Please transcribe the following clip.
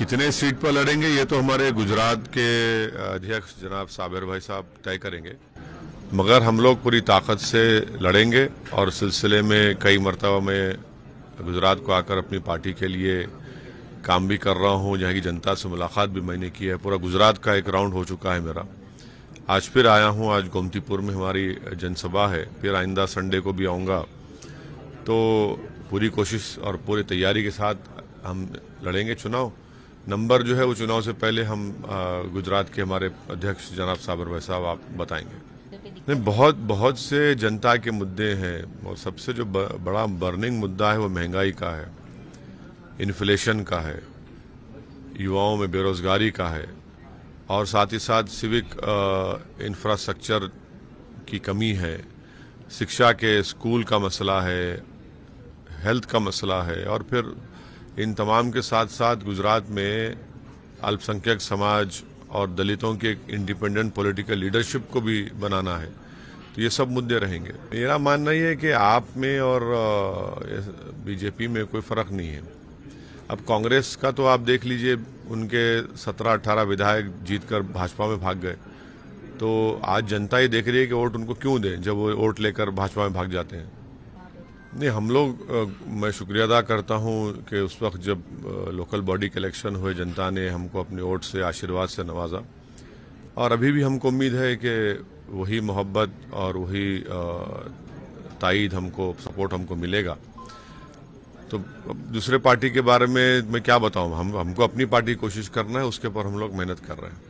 कितने सीट पर लड़ेंगे ये तो हमारे गुजरात के अध्यक्ष जनाब साबिर भाई साहब तय करेंगे मगर हम लोग पूरी ताकत से लड़ेंगे और सिलसिले में कई मरतबा में गुजरात को आकर अपनी पार्टी के लिए काम भी कर रहा हूँ यहाँ की जनता से मुलाकात भी मैंने की है पूरा गुजरात का एक राउंड हो चुका है मेरा आज फिर आया हूँ आज गोमतीपुर में हमारी जनसभा है फिर आइंदा संडे को भी आऊँगा तो पूरी कोशिश और पूरी तैयारी के साथ हम लड़ेंगे चुनाव नंबर जो है वो चुनाव से पहले हम गुजरात के हमारे अध्यक्ष जनाब साबर भाई साहब आप बताएंगे नहीं बहुत बहुत से जनता के मुद्दे हैं और सबसे जो बड़ा बर्निंग मुद्दा है वो महंगाई का है इन्फ्लेशन का है युवाओं में बेरोजगारी का है और साथ ही साथ सिविक इंफ्रास्ट्रक्चर की कमी है शिक्षा के स्कूल का मसला है हेल्थ का मसला है और फिर इन तमाम के साथ साथ गुजरात में अल्पसंख्यक समाज और दलितों के एक इंडिपेंडेंट पॉलिटिकल लीडरशिप को भी बनाना है तो ये सब मुद्दे रहेंगे मेरा मानना ये है कि आप में और बीजेपी में कोई फर्क नहीं है अब कांग्रेस का तो आप देख लीजिए उनके 17-18 विधायक जीतकर भाजपा में भाग गए तो आज जनता ये देख रही है कि वोट उनको क्यों दें जब वो वोट लेकर भाजपा में भाग जाते हैं नहीं हम लोग मैं शुक्रिया अदा करता हूं कि उस वक्त जब लोकल बॉडी के हुए जनता ने हमको अपने वोट से आशीर्वाद से नवाजा और अभी भी हमको उम्मीद है कि वही मोहब्बत और वही तइद हमको सपोर्ट हमको मिलेगा तो दूसरे पार्टी के बारे में मैं क्या बताऊं हम हमको अपनी पार्टी कोशिश करना है उसके ऊपर हम लोग मेहनत कर रहे हैं